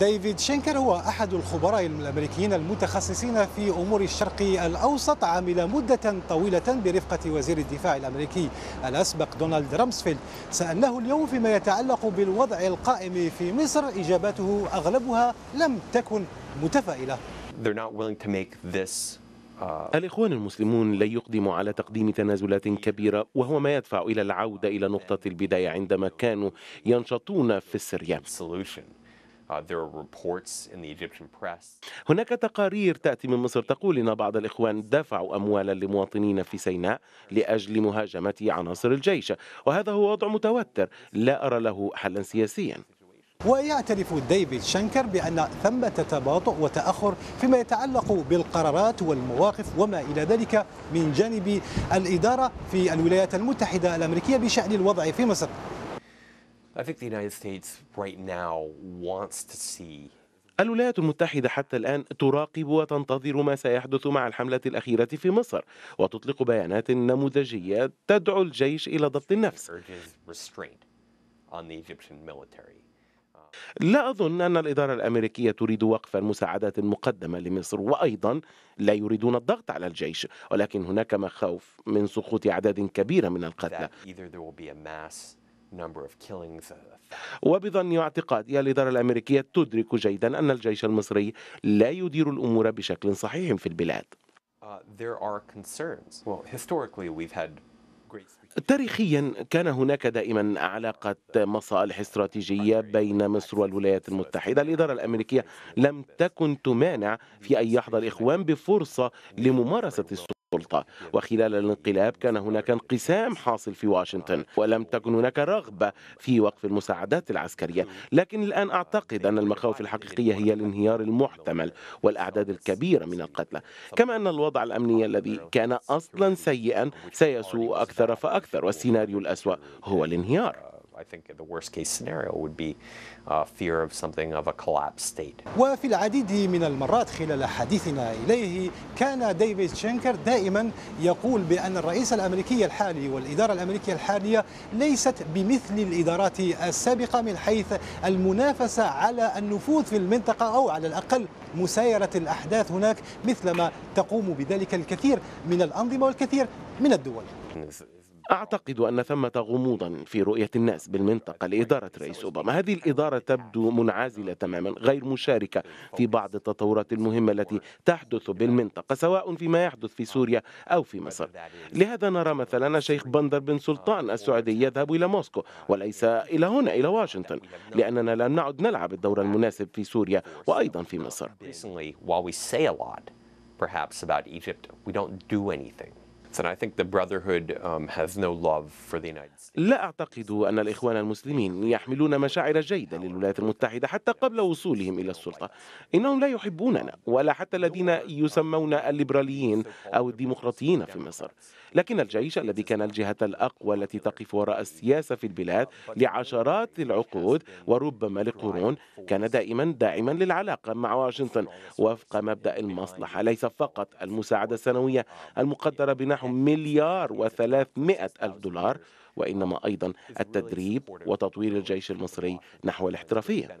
ديفيد شينكر هو أحد الخبراء الأمريكيين المتخصصين في أمور الشرق الأوسط عمل مدة طويلة برفقة وزير الدفاع الأمريكي الأسبق دونالد رامسفيلد سألناه اليوم فيما يتعلق بالوضع القائم في مصر إجاباته أغلبها لم تكن متفائلة uh, الإخوان المسلمون لن يقدموا على تقديم تنازلات كبيرة وهو ما يدفع إلى العودة إلى نقطة البداية عندما كانوا ينشطون في السريان Uh, هناك تقارير تأتي من مصر تقول إن بعض الإخوان دفعوا أموالا لمواطنين في سيناء لأجل مهاجمة عناصر الجيش وهذا هو وضع متوتر لا أرى له حلا سياسيا ويعترف ديفيد شنكر بأن ثمة تباطؤ وتأخر فيما يتعلق بالقرارات والمواقف وما إلى ذلك من جانب الإدارة في الولايات المتحدة الأمريكية بشأن الوضع في مصر الولايات المتحدة حتى الآن تراقب وتنتظر ما سيحدث مع الحملة الأخيرة في مصر وتطلق بيانات نموذجية تدعو الجيش إلى ضبط النفس لا أظن أن الإدارة الأمريكية تريد وقف المساعدات المقدمة لمصر وأيضا لا يريدون الضغط على الجيش ولكن هناك مخاوف من سقوط أعداد كبيرة من القتلى Uh, وبظني واعتقادي الإدارة الأمريكية تدرك جيدا أن الجيش المصري لا يدير الأمور بشكل صحيح في البلاد uh, تاريخيا كان هناك دائما علاقة مصالح استراتيجية بين مصر والولايات المتحدة الإدارة الأمريكية لم تكن تمانع في أن يحظى الإخوان بفرصة لممارسة السلطة السلطة وخلال الانقلاب كان هناك انقسام حاصل في واشنطن ولم تكن هناك رغبة في وقف المساعدات العسكرية لكن الآن آه، أعتقد إيه، أن المخاوف الحقيقية هي الانهيار المحتمل والأعداد الكبيرة من القتلى كما أن الوضع الأمني آه، الذي كان أصلا سيئا سيسوء أكثر فأكثر والسيناريو الأسوأ هو الانهيار وفي العديد من المرات خلال حديثنا إليه كان ديفيد شينكر دائما يقول بأن الرئيس الأمريكي الحالي والإدارة الأمريكية الحالية ليست بمثل الإدارات السابقة من حيث المنافسة على النفوذ في المنطقة أو على الأقل مسايرة الأحداث هناك مثلما تقوم بذلك الكثير من الأنظمة والكثير من الدول أعتقد أن ثمة غموضا في رؤية الناس بالمنطقة لإدارة رئيس أوباما هذه الإدارة تبدو منعزلة تماما غير مشاركة في بعض التطورات المهمة التي تحدث بالمنطقة سواء فيما يحدث في سوريا أو في مصر لهذا نرى مثلا الشيخ بندر بن سلطان السعودي يذهب إلى موسكو وليس إلى هنا إلى واشنطن لأننا لم نعد نلعب الدور المناسب في سوريا وأيضا في مصر perhaps about Egypt, we don't do anything. Um, لا أعتقد أن الإخوان المسلمين يحملون مشاعر جيدة للولايات المتحدة حتى قبل وصولهم إلى السلطة إنهم لا يحبوننا ولا حتى الذين يسمون الليبراليين أو الديمقراطيين في مصر لكن الجيش الذي كان الجهة الأقوى التي تقف وراء السياسة في البلاد لعشرات العقود وربما لقرون كان دائما داعما للعلاقة مع واشنطن وفق مبدأ المصلحة ليس فقط المساعدة السنوية المقدرة بنحو مليار وثلاثمائة ألف دولار وإنما أيضا التدريب وتطوير الجيش المصري نحو الاحترافية